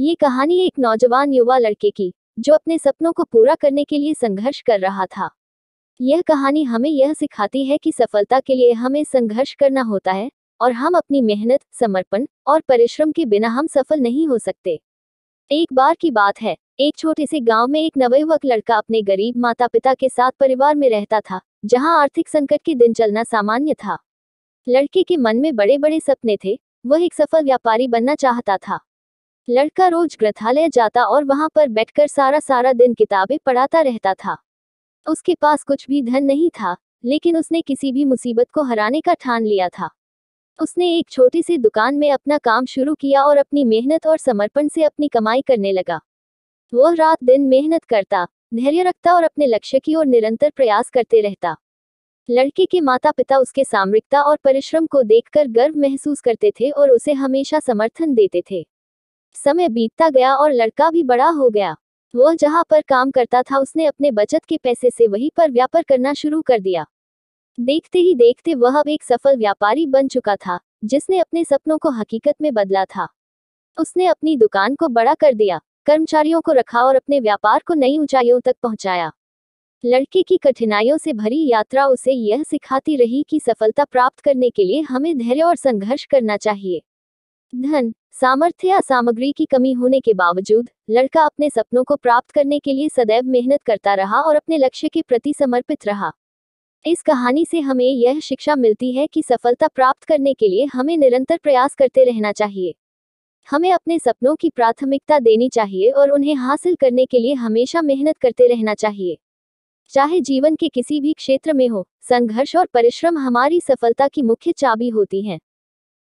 ये कहानी एक नौजवान युवा लड़के की जो अपने सपनों को पूरा करने के लिए संघर्ष कर रहा था यह कहानी हमें यह सिखाती है कि सफलता के लिए हमें संघर्ष करना होता है और हम अपनी मेहनत समर्पण और परिश्रम के बिना हम सफल नहीं हो सकते एक बार की बात है एक छोटे से गांव में एक नवयुवक लड़का अपने गरीब माता पिता के साथ परिवार में रहता था जहां आर्थिक संकट के दिन चलना सामान्य था लड़के के मन में बड़े बड़े सपने थे वह एक सफल व्यापारी बनना चाहता था लड़का रोज ग्रंथालय जाता और वहां पर बैठकर सारा सारा दिन किताबें पढ़ाता रहता था उसके पास कुछ भी धन नहीं था लेकिन उसने किसी भी मुसीबत को हराने का ठान लिया था उसने एक छोटी सी दुकान में अपना काम शुरू किया और अपनी मेहनत और समर्पण से अपनी कमाई करने लगा वह रात दिन मेहनत करता धैर्य रखता और अपने लक्ष्य की ओर निरंतर प्रयास करते रहता लड़के के माता पिता उसके सामरिकता और परिश्रम को देखकर गर्व महसूस करते थे और उसे हमेशा समर्थन देते थे समय बीतता गया और लड़का भी बड़ा हो गया वो जहाँ पर काम करता था उसने अपने बचत के पैसे से वहीं पर व्यापार करना शुरू कर दिया देखते ही देखते वह अब एक सफल व्यापारी बन चुका था जिसने अपने सपनों को हकीकत में बदला था उसने अपनी दुकान को बड़ा कर दिया कर्मचारियों को रखा और अपने व्यापार को नई ऊंचाइयों तक पहुंचाया लड़के की कठिनाइयों से भरी यात्रा उसे यह सिखाती रही कि सफलता प्राप्त करने के लिए हमें धैर्य और संघर्ष करना चाहिए धन सामर्थ्य या सामग्री की कमी होने के बावजूद लड़का अपने सपनों को प्राप्त करने के लिए सदैव मेहनत करता रहा और अपने लक्ष्य के प्रति समर्पित रहा इस कहानी से हमें यह शिक्षा मिलती है कि सफलता प्राप्त करने के लिए हमें निरंतर प्रयास करते रहना चाहिए हमें अपने सपनों की प्राथमिकता देनी चाहिए और उन्हें हासिल करने के लिए हमेशा मेहनत करते रहना चाहिए चाहे जीवन के किसी भी क्षेत्र में हो संघर्ष और परिश्रम हमारी सफलता की मुख्य चाबी होती हैं